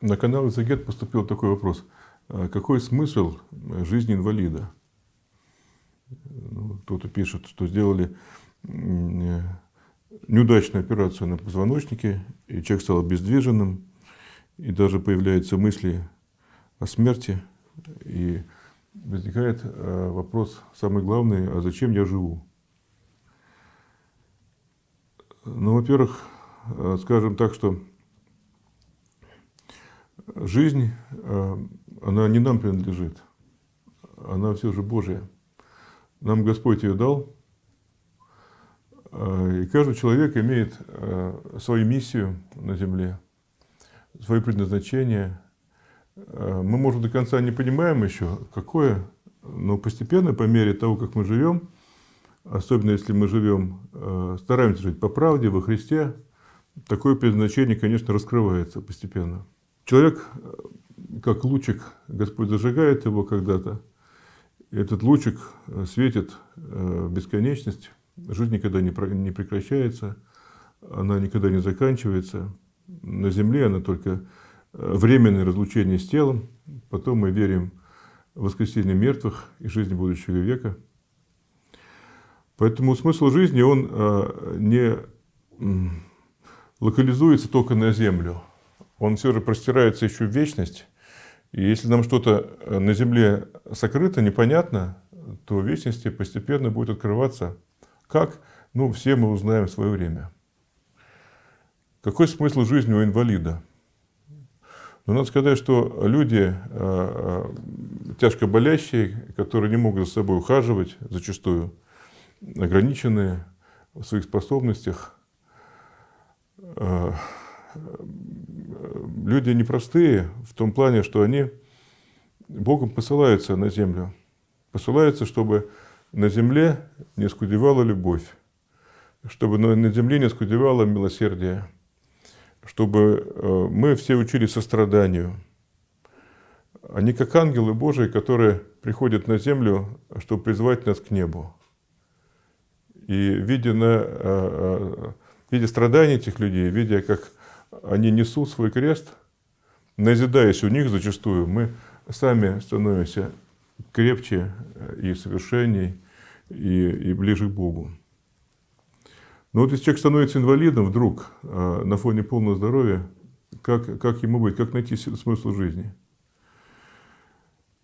На канал Изагет поступил такой вопрос. «А какой смысл жизни инвалида? Ну, кто-то пишет, что сделали э, неудачную операцию на позвоночнике, и человек стал обездвиженным, и даже появляются мысли о смерти, и возникает э, вопрос, самый главный, а зачем я живу? Ну, во-первых, э, скажем так, что жизнь, э, она не нам принадлежит, она все же Божья. Нам Господь ее дал, э, и каждый человек имеет э, свою миссию на земле, свое предназначение. Мы, может, до конца не понимаем еще, какое, но постепенно, по мере того, как мы живем, особенно если мы живем, стараемся жить по правде, во Христе, такое предназначение, конечно, раскрывается постепенно. Человек, э, как лучик, Господь зажигает его когда-то. Этот лучик э, светит э, в бесконечность. Жизнь никогда не прекращается, она никогда не заканчивается. На земле она только временное разлучение с телом. Потом мы верим в воскресение мертвых и жизнь будущего века. Поэтому смысл жизни, он не локализуется только на землю он все же простирается еще в вечность. И если нам что-то э, на Земле сокрыто, непонятно, то в вечности постепенно будет открываться. Как? Ну, все мы узнаем в свое время. Какой смысл жизни у инвалида? Но надо сказать, что люди, э, э, тяжко болящие, которые не могут за собой ухаживать, зачастую ограниченные в своих способностях, люди непростые в том плане, что они Богом посылаются на землю. Посылаются, чтобы на земле не скудевала любовь, чтобы на земле не скудевало милосердие, чтобы э, мы все учили состраданию. Они а как ангелы Божии, которые приходят на землю, чтобы призвать нас к небу. И видя, на, э, э, видя страдания этих людей, видя, как они несут свой крест, назидаясь у них зачастую, мы сами становимся крепче и совершенней, и, и ближе к Богу. Но вот если человек становится инвалидом вдруг, а, на фоне полного здоровья, как, как ему быть, как найти смысл жизни?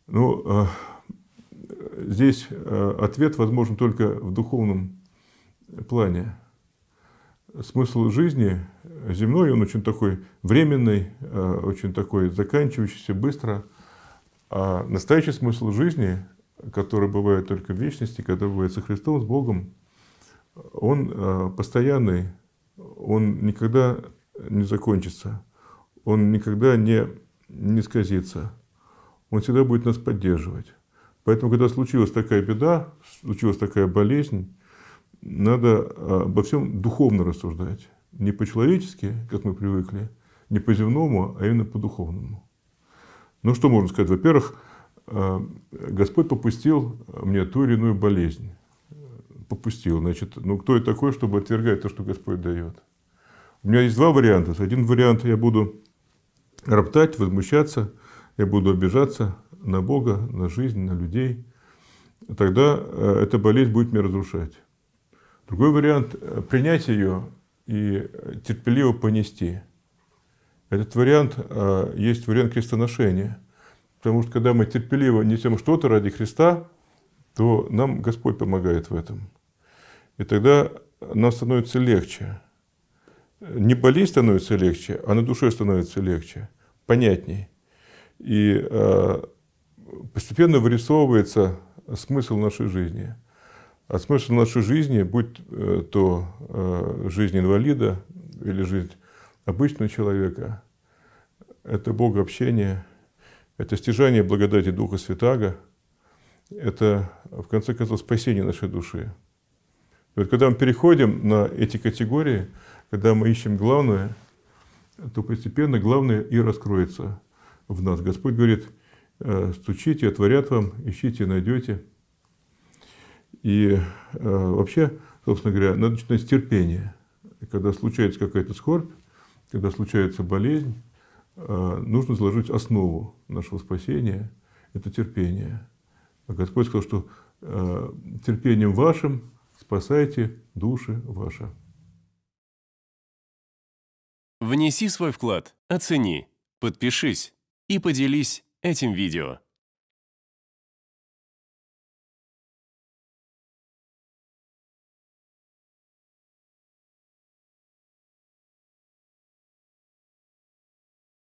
Ну, а, здесь а, ответ возможен только в духовном плане – смысл жизни земной, он очень такой временный, э, очень такой заканчивающийся быстро. А настоящий смысл жизни, который бывает только в вечности, когда бывает со Христом, с Богом, он э, постоянный, он никогда не закончится, он никогда не, не сказится, он всегда будет нас поддерживать. Поэтому, когда случилась такая беда, случилась такая болезнь, надо а, обо всем духовно рассуждать. Не по-человечески, как мы привыкли, не по-земному, а именно по-духовному. Ну, что можно сказать? Во-первых, а, Господь попустил мне ту или иную болезнь. Попустил. Значит, ну кто я такой, чтобы отвергать то, что Господь дает? У меня есть два варианта. Один вариант я буду роптать, возмущаться, я буду обижаться на Бога, на жизнь, на людей. Тогда а, эта болезнь будет меня разрушать. Другой вариант – принять ее и терпеливо понести. Этот вариант э, есть вариант крестоношения. Потому что когда мы терпеливо несем что-то ради Христа, то нам Господь помогает в этом. И тогда нам становится легче. Не болеть становится легче, а на душе становится легче, понятней. И э, постепенно вырисовывается смысл нашей жизни – а смысл нашей жизни, будь э, то э, жизнь инвалида или жизнь обычного человека, это Бога общение, это стяжание благодати Духа Святаго, это, в конце концов, спасение нашей души. И вот когда мы переходим на эти категории, когда мы ищем главное, то постепенно главное и раскроется в нас. Господь говорит, «Э, стучите, отворят вам, ищите, найдете. И э, вообще, собственно говоря, надо начинать с терпения. Когда случается какая-то скорбь, когда случается болезнь, э, нужно заложить основу нашего спасения – это терпение. А Господь сказал, что э, терпением вашим спасайте души ваши. Внеси свой вклад, оцени, подпишись и поделись этим видео.